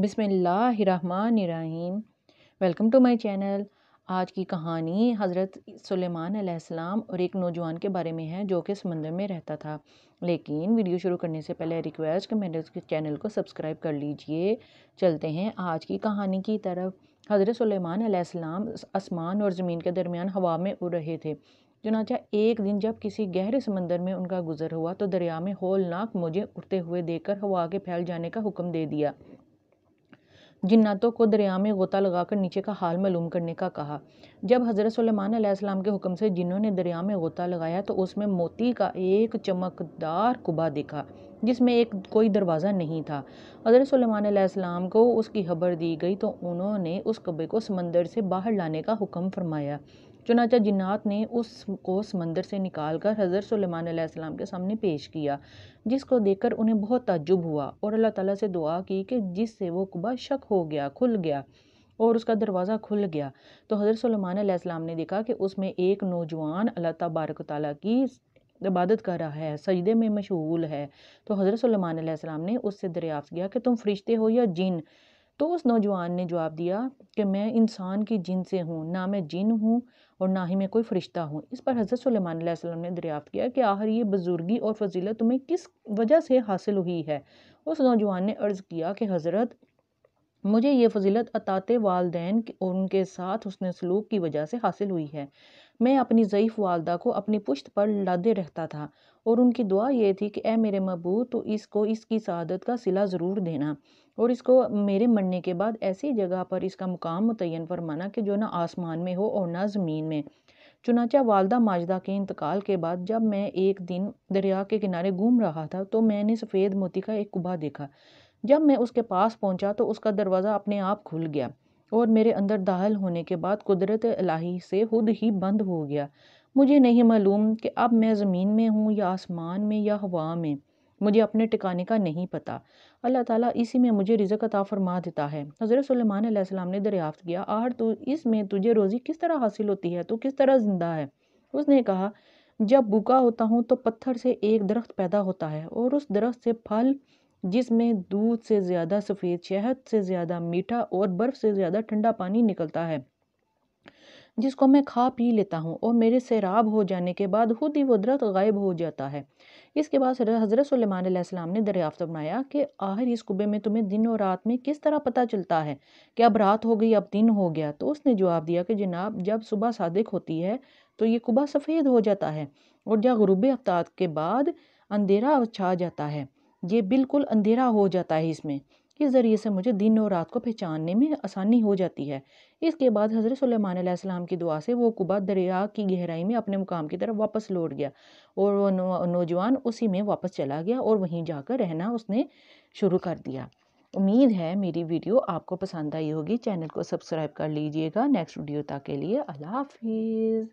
बिसमीम welcome to my channel आज की कहानी हज़रत सुलेमान सलेमान और एक नौजवान के बारे में है जो कि समंदर में रहता था लेकिन वीडियो शुरू करने से पहले रिक्वेस्ट कि मेरे उसके चैनल को सब्सक्राइब कर लीजिए चलते हैं आज की कहानी की तरफ हज़रत सुलेमान सलेमान आसमान और ज़मीन के दरमियान हवा में उड़ रहे थे चुनाचा एक दिन जब किसी गहरे समंदर में उनका गुजर हुआ तो दरिया में होलनाक मुझे उठते हुए देखकर हवा के फैल जाने का हुक्म दे दिया जिन्नातों को दरिया में गोता लगाकर नीचे का हाल मालूम करने का कहा जब हज़रत सलेमान के हुक्म से जिन्हों ने दरिया में गोता लगाया तो उसमें मोती का एक चमकदार कुबा देखा जिसमें एक कोई दरवाज़ा नहीं था हज़रत सलेमान को उसकी खबर दी गई तो उन्होंने उस कब्बे को समंदर से बाहर लाने का हुक्म फरमाया चुनाचा जिन्नात ने उस को समंदर से निकाल कर हज़रत सलेमान के सामने पेश किया जिसको देखकर उन्हें बहुत तजुब हुआ और अल्लाह ताला से दुआ की कि जिससे वो कुबा शक हो गया खुल गया और उसका दरवाज़ा खुल गया तो हज़रत सलेमान ने देखा कि उसमें एक नौजवान अल्लाह तबारक ताली की इबादत कर रहा है सजदे में मशहूल है तो हज़रत सलेमान ने उससे दरियाफ़त किया कि तुम फरिश्ते हो या जिन तो उस नौजवान ने जवाब दिया कि मैं इंसान की जिन से हूँ ना मैं जिन हूँ और ना ही मैं कोई फ़रिश्ता हूँ इस पर हज़रत सलेमान ने दरियाफ़त किया कि आखिर ये बुज़ुर्गी और फजीलत तुम्हें किस वजह से हासिल हुई है उस नौजवान ने अर्ज़ किया कि हज़रत मुझे ये फजीलत अतात वालदेन और उनके साथ उसने सलूक की वजह से हासिल हुई है मैं अपनी ज़यीफ़ वालदा को अपनी पुश्त पर लादे रहता था और उनकी दुआ ये थी कि ए मेरे मबू तो इसको इसकी शहादत का सिला ज़रूर देना और इसको मेरे मरने के बाद ऐसी जगह पर इसका मुकाम मुतन फरमाना कि जो ना आसमान में हो और ना ज़मीन में चुनाचा वालदा माजदा के इंतकाल के बाद जब मैं एक दिन दरिया के किनारे घूम रहा था तो मैंने सफ़ेद मोती का एक कुबा देखा जब मैं उसके पास पहुंचा तो उसका दरवाज़ा अपने आप खुल गया और मेरे अंदर दाखिल होने के बाद कुदरत इलाही से खुद ही बंद हो गया मुझे नहीं मालूम कि अब मैं ज़मीन में हूँ या आसमान में या हवा में मुझे अपने टिकाने का नहीं पता अल्लाह ताला इसी में मुझे रिज़क अता फरमा देता है हज़रत सलाम ने दरियाफ़्त किया आहर तो इसमें तुझे रोज़ी किस तरह हासिल होती है तो किस तरह ज़िंदा है उसने कहा जब भूखा होता हूँ तो पत्थर से एक दरख्त पैदा होता है और उस दरख्त से फल जिसमें दूध से ज़्यादा सफ़ेद शहद से ज़्यादा मीठा और बर्फ़ से ज़्यादा ठंडा पानी निकलता है जिसको मैं खा पी लेता हूँ और मेरे सैराब हो जाने के बाद खुद ही वो दरख्त गायब हो जाता है इसके बाद हज़रत सलेमान ने दरियाफ्त बनाया कि आखिर इस कुबे में तुम्हें दिन और रात में किस तरह पता चलता है कि अब रात हो गई अब दिन हो गया तो उसने जवाब दिया कि जनाब जब सुबह सादिक होती है तो ये कुबा सफ़ेद हो जाता है और जब गरूब आफ्ताब के बाद अंधेरा छा जाता है ये बिल्कुल अंधेरा हो जाता है इसमें इस ज़रिए से मुझे दिन और रात को पहचानने में आसानी हो जाती है इसके बाद हज़रत सलेमान की दुआ से वो कुबा दरिया की गहराई में अपने मुकाम की तरफ वापस लौट गया और वो नौजवान उसी में वापस चला गया और वहीं जाकर रहना उसने शुरू कर दिया उम्मीद है मेरी वीडियो आपको पसंद आई होगी चैनल को सब्सक्राइब कर लीजिएगा नेक्स्ट वीडियो तक के लिए अल्लाह हाफिज़